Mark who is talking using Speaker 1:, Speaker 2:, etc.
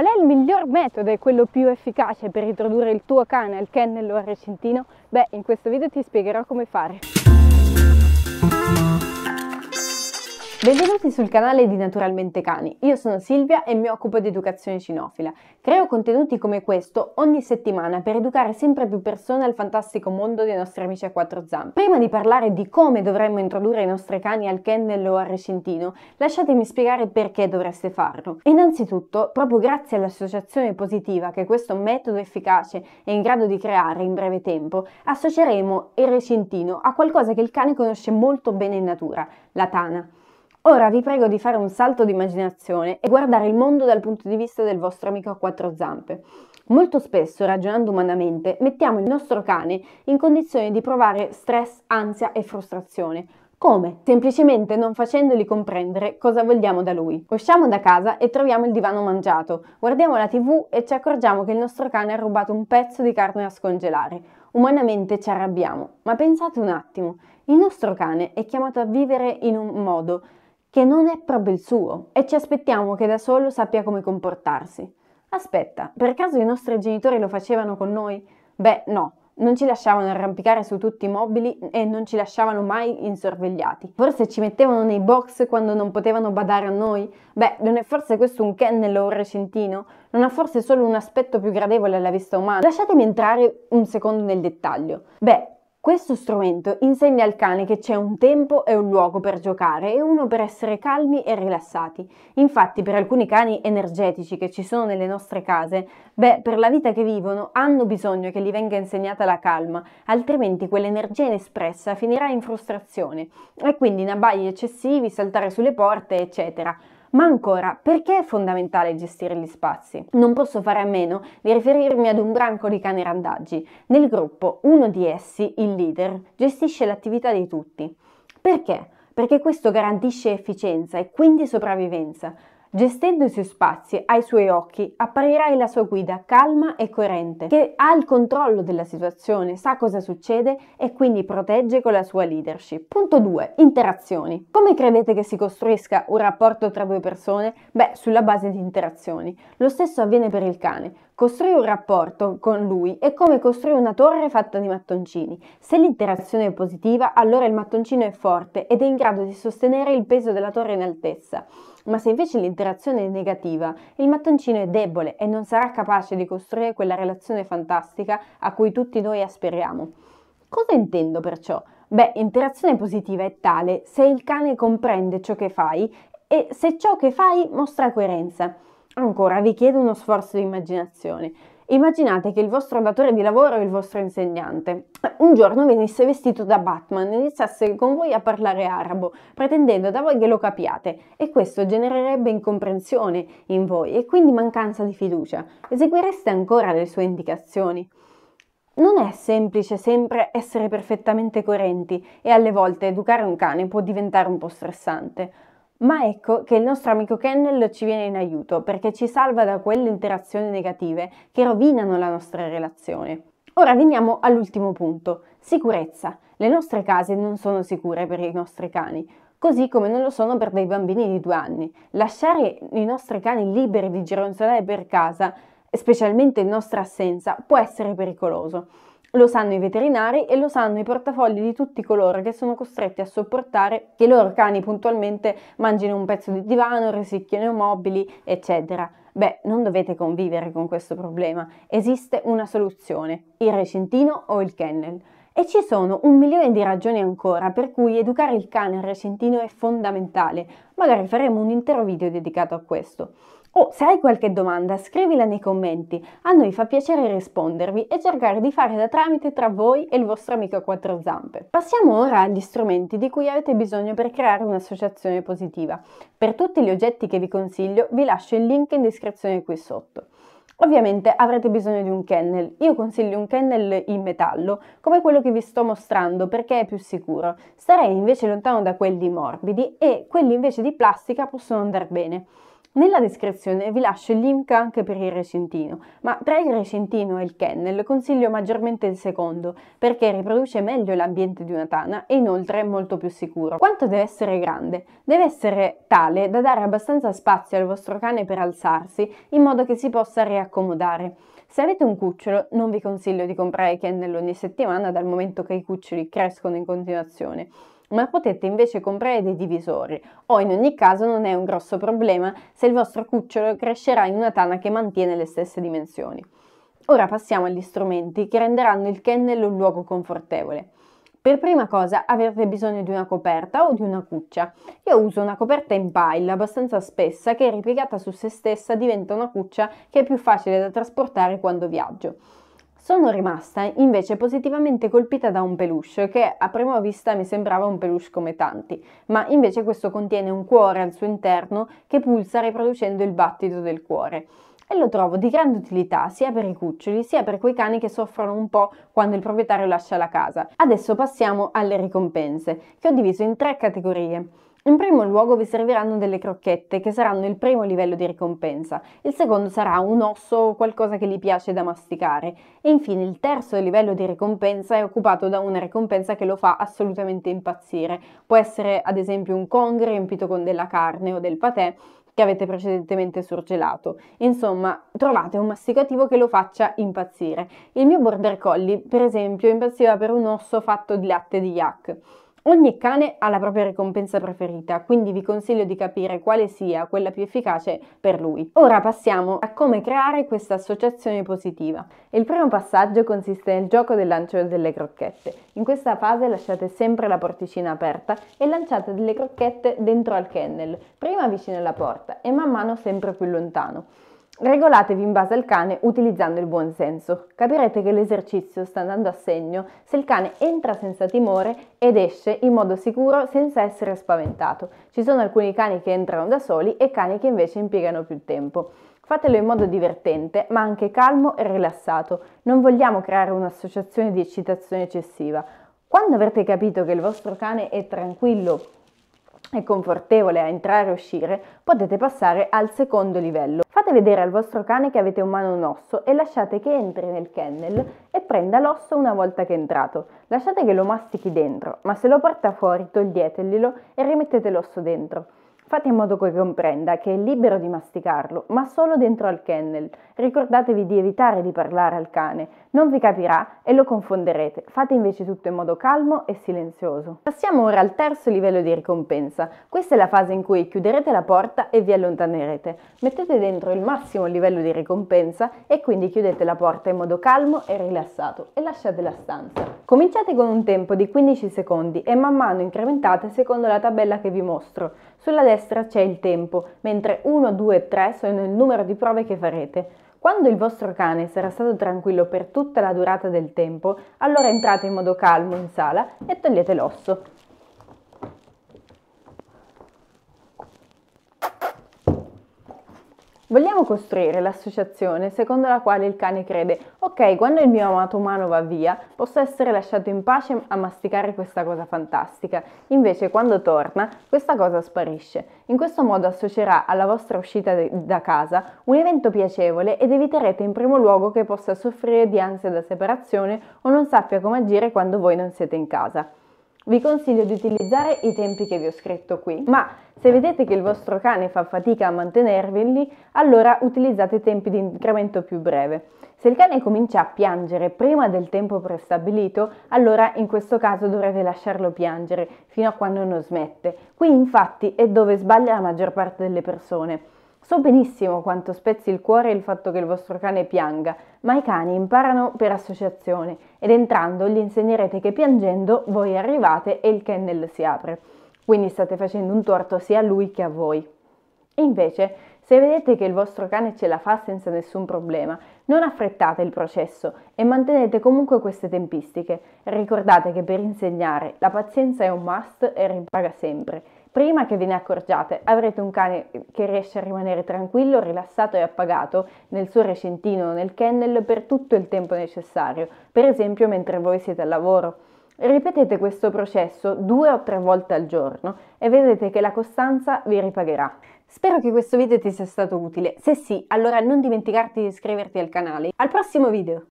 Speaker 1: Qual è il miglior metodo e quello più efficace per introdurre il tuo cane al kennel o al recintino? Beh, in questo video ti spiegherò come fare. Benvenuti sul canale di Naturalmente Cani, io sono Silvia e mi occupo di educazione cinofila. Creo contenuti come questo ogni settimana per educare sempre più persone al fantastico mondo dei nostri amici a quattro zampe. Prima di parlare di come dovremmo introdurre i nostri cani al kennel o al recintino, lasciatemi spiegare perché dovreste farlo. Innanzitutto, proprio grazie all'associazione positiva che questo metodo efficace è in grado di creare in breve tempo, associeremo il recintino a qualcosa che il cane conosce molto bene in natura, la tana. Ora vi prego di fare un salto di immaginazione e guardare il mondo dal punto di vista del vostro amico a quattro zampe. Molto spesso, ragionando umanamente, mettiamo il nostro cane in condizione di provare stress, ansia e frustrazione. Come? Semplicemente non facendogli comprendere cosa vogliamo da lui. Usciamo da casa e troviamo il divano mangiato, guardiamo la tv e ci accorgiamo che il nostro cane ha rubato un pezzo di carne da scongelare. Umanamente ci arrabbiamo, ma pensate un attimo, il nostro cane è chiamato a vivere in un modo che non è proprio il suo e ci aspettiamo che da solo sappia come comportarsi. Aspetta, per caso i nostri genitori lo facevano con noi? Beh, no, non ci lasciavano arrampicare su tutti i mobili e non ci lasciavano mai insorvegliati. Forse ci mettevano nei box quando non potevano badare a noi? Beh, non è forse questo un kennel o un recintino? Non ha forse solo un aspetto più gradevole alla vista umana? Lasciatemi entrare un secondo nel dettaglio. Beh, questo strumento insegna al cane che c'è un tempo e un luogo per giocare e uno per essere calmi e rilassati. Infatti per alcuni cani energetici che ci sono nelle nostre case, beh, per la vita che vivono hanno bisogno che gli venga insegnata la calma, altrimenti quell'energia inespressa finirà in frustrazione e quindi in abbagli eccessivi, saltare sulle porte, eccetera. Ma ancora, perché è fondamentale gestire gli spazi? Non posso fare a meno di riferirmi ad un branco di cani randaggi. Nel gruppo, uno di essi, il leader, gestisce l'attività di tutti. Perché? Perché questo garantisce efficienza e quindi sopravvivenza. Gestendo i suoi spazi ai suoi occhi, apparirai la sua guida calma e coerente, che ha il controllo della situazione, sa cosa succede e quindi protegge con la sua leadership. Punto 2. Interazioni. Come credete che si costruisca un rapporto tra due persone? Beh, sulla base di interazioni. Lo stesso avviene per il cane. Costruire un rapporto con lui è come costruire una torre fatta di mattoncini. Se l'interazione è positiva, allora il mattoncino è forte ed è in grado di sostenere il peso della torre in altezza. Ma se invece l'interazione è negativa, il mattoncino è debole e non sarà capace di costruire quella relazione fantastica a cui tutti noi aspiriamo. Cosa intendo perciò? Beh, interazione positiva è tale se il cane comprende ciò che fai e se ciò che fai mostra coerenza. Ancora, vi chiedo uno sforzo di immaginazione. Immaginate che il vostro datore di lavoro o il vostro insegnante. Un giorno venisse vestito da Batman e iniziasse con voi a parlare arabo, pretendendo da voi che lo capiate, e questo genererebbe incomprensione in voi e quindi mancanza di fiducia. Eseguireste ancora le sue indicazioni. Non è semplice sempre essere perfettamente coerenti e alle volte educare un cane può diventare un po' stressante. Ma ecco che il nostro amico Kennel ci viene in aiuto perché ci salva da quelle interazioni negative che rovinano la nostra relazione. Ora veniamo all'ultimo punto, sicurezza. Le nostre case non sono sicure per i nostri cani, così come non lo sono per dei bambini di due anni. Lasciare i nostri cani liberi di gironzolare per casa, specialmente in nostra assenza, può essere pericoloso. Lo sanno i veterinari e lo sanno i portafogli di tutti coloro che sono costretti a sopportare che i loro cani puntualmente mangino un pezzo di divano, risicchiano mobili, eccetera. Beh, non dovete convivere con questo problema. Esiste una soluzione, il recintino o il kennel. E ci sono un milione di ragioni ancora per cui educare il cane al recintino è fondamentale. Magari faremo un intero video dedicato a questo. O oh, se hai qualche domanda scrivila nei commenti, a noi fa piacere rispondervi e cercare di fare da tramite tra voi e il vostro amico a quattro zampe. Passiamo ora agli strumenti di cui avete bisogno per creare un'associazione positiva. Per tutti gli oggetti che vi consiglio vi lascio il link in descrizione qui sotto. Ovviamente avrete bisogno di un kennel, io consiglio un kennel in metallo come quello che vi sto mostrando perché è più sicuro, starei invece lontano da quelli morbidi e quelli invece di plastica possono andare bene. Nella descrizione vi lascio il link anche per il recintino, ma tra il recintino e il kennel consiglio maggiormente il secondo, perché riproduce meglio l'ambiente di una tana e inoltre è molto più sicuro. Quanto deve essere grande? Deve essere tale da dare abbastanza spazio al vostro cane per alzarsi, in modo che si possa riaccomodare. Se avete un cucciolo, non vi consiglio di comprare kennel ogni settimana dal momento che i cuccioli crescono in continuazione ma potete invece comprare dei divisori o in ogni caso non è un grosso problema se il vostro cucciolo crescerà in una tana che mantiene le stesse dimensioni. Ora passiamo agli strumenti che renderanno il kennel un luogo confortevole. Per prima cosa avrete bisogno di una coperta o di una cuccia. Io uso una coperta in pile abbastanza spessa che ripiegata su se stessa diventa una cuccia che è più facile da trasportare quando viaggio. Sono rimasta invece positivamente colpita da un peluche che a prima vista mi sembrava un peluche come tanti, ma invece questo contiene un cuore al suo interno che pulsa riproducendo il battito del cuore e lo trovo di grande utilità sia per i cuccioli sia per quei cani che soffrono un po' quando il proprietario lascia la casa. Adesso passiamo alle ricompense, che ho diviso in tre categorie. In primo luogo vi serviranno delle crocchette, che saranno il primo livello di ricompensa, il secondo sarà un osso o qualcosa che gli piace da masticare, e infine il terzo livello di ricompensa è occupato da una ricompensa che lo fa assolutamente impazzire. Può essere ad esempio un kong riempito con della carne o del patè, che avete precedentemente surgelato. Insomma, trovate un masticativo che lo faccia impazzire. Il mio border collie, per esempio, impazziva per un osso fatto di latte di yak. Ogni cane ha la propria ricompensa preferita, quindi vi consiglio di capire quale sia quella più efficace per lui. Ora passiamo a come creare questa associazione positiva. Il primo passaggio consiste nel gioco del lancio delle crocchette. In questa fase lasciate sempre la porticina aperta e lanciate delle crocchette dentro al kennel, prima vicino alla porta e man mano sempre più lontano. Regolatevi in base al cane utilizzando il buon senso. Capirete che l'esercizio sta andando a segno se il cane entra senza timore ed esce in modo sicuro senza essere spaventato. Ci sono alcuni cani che entrano da soli e cani che invece impiegano più tempo. Fatelo in modo divertente, ma anche calmo e rilassato. Non vogliamo creare un'associazione di eccitazione eccessiva. Quando avrete capito che il vostro cane è tranquillo e confortevole a entrare e uscire, potete passare al secondo livello. Fate vedere al vostro cane che avete in mano un osso e lasciate che entri nel kennel e prenda l'osso una volta che è entrato. Lasciate che lo mastichi dentro, ma se lo porta fuori toglieteglielo e rimettete l'osso dentro. Fate in modo che comprenda che è libero di masticarlo, ma solo dentro al kennel. Ricordatevi di evitare di parlare al cane, non vi capirà e lo confonderete. Fate invece tutto in modo calmo e silenzioso. Passiamo ora al terzo livello di ricompensa. Questa è la fase in cui chiuderete la porta e vi allontanerete. Mettete dentro il massimo livello di ricompensa e quindi chiudete la porta in modo calmo e rilassato e lasciate la stanza. Cominciate con un tempo di 15 secondi e man mano incrementate secondo la tabella che vi mostro. Sulla destra c'è il tempo, mentre 1, 2 e 3 sono il numero di prove che farete. Quando il vostro cane sarà stato tranquillo per tutta la durata del tempo, allora entrate in modo calmo in sala e togliete l'osso. Vogliamo costruire l'associazione secondo la quale il cane crede, ok, quando il mio amato umano va via, posso essere lasciato in pace a masticare questa cosa fantastica, invece quando torna, questa cosa sparisce. In questo modo associerà alla vostra uscita de- da casa un evento piacevole ed eviterete in primo luogo che possa soffrire di ansia da separazione o non sappia come agire quando voi non siete in casa vi consiglio di utilizzare i tempi che vi ho scritto qui, ma se vedete che il vostro cane fa fatica a mantenerveli, allora utilizzate tempi di incremento più breve. Se il cane comincia a piangere prima del tempo prestabilito, allora in questo caso dovrete lasciarlo piangere fino a quando non smette. Qui infatti è dove sbaglia la maggior parte delle persone So benissimo quanto spezzi il cuore il fatto che il vostro cane pianga, ma i cani imparano per associazione ed entrando gli insegnerete che piangendo voi arrivate e il kennel si apre. Quindi state facendo un torto sia a lui che a voi. E Invece, se vedete che il vostro cane ce la fa senza nessun problema, non affrettate il processo e mantenete comunque queste tempistiche. Ricordate che per insegnare la pazienza è un must e ripaga sempre prima che ve ne accorgiate avrete un cane che riesce a rimanere tranquillo, rilassato e appagato nel suo recintino o nel kennel per tutto il tempo necessario, per esempio mentre voi siete al lavoro. Ripetete questo processo due o tre volte al giorno e vedrete che la costanza vi ripagherà. Spero che questo video ti sia stato utile, se sì allora non dimenticarti di iscriverti al canale. Al prossimo video!